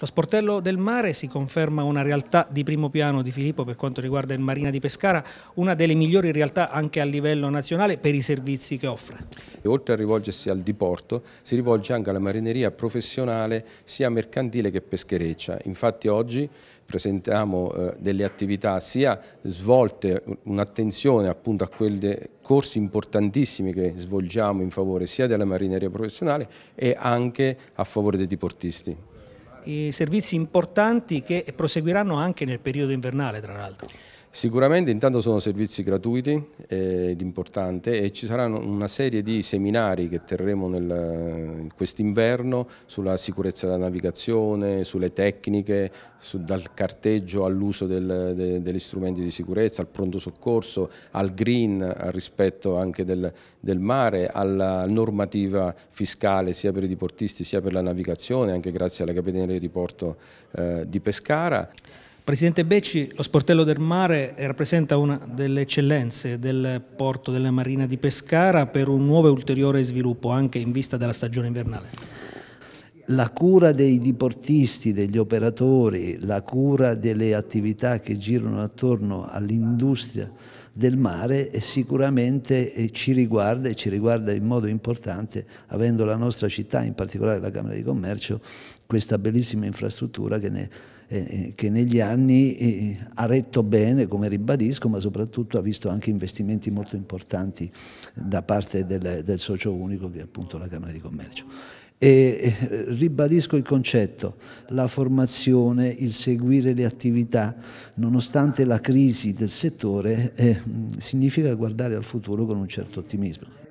Lo sportello del mare si conferma una realtà di primo piano di Filippo per quanto riguarda il Marina di Pescara, una delle migliori realtà anche a livello nazionale per i servizi che offre. E oltre a rivolgersi al diporto, si rivolge anche alla marineria professionale sia mercantile che peschereccia. Infatti oggi presentiamo eh, delle attività sia svolte, un'attenzione appunto a quelle corsi importantissimi che svolgiamo in favore sia della marineria professionale e anche a favore dei diportisti servizi importanti che proseguiranno anche nel periodo invernale tra l'altro. Sicuramente intanto sono servizi gratuiti ed importanti e ci saranno una serie di seminari che terremo quest'inverno sulla sicurezza della navigazione, sulle tecniche, su, dal carteggio all'uso de, degli strumenti di sicurezza, al pronto soccorso, al green, al rispetto anche del, del, mare, alla normativa fiscale sia per i diportisti sia per la navigazione, anche grazie alla Capitaneria di Porto eh, di Pescara. Presidente Becci, lo sportello del mare rappresenta una delle eccellenze del porto della Marina di Pescara per un nuovo e ulteriore sviluppo anche in vista della stagione invernale. La cura dei diportisti, degli operatori, la cura delle attività che girano attorno all'industria del mare e sicuramente eh, ci riguarda e ci riguarda in modo importante avendo la nostra città, in particolare la Camera di Commercio, questa bellissima infrastruttura che, ne, eh, eh, che negli anni eh, ha retto bene, come ribadisco, ma soprattutto ha visto anche investimenti molto importanti da parte del, del socio unico che è appunto la Camera di Commercio. E eh, ribadisco il concetto, la formazione, il seguire le attività, nonostante la crisi del settore, eh, significa guardare al futuro con un certo ottimismo.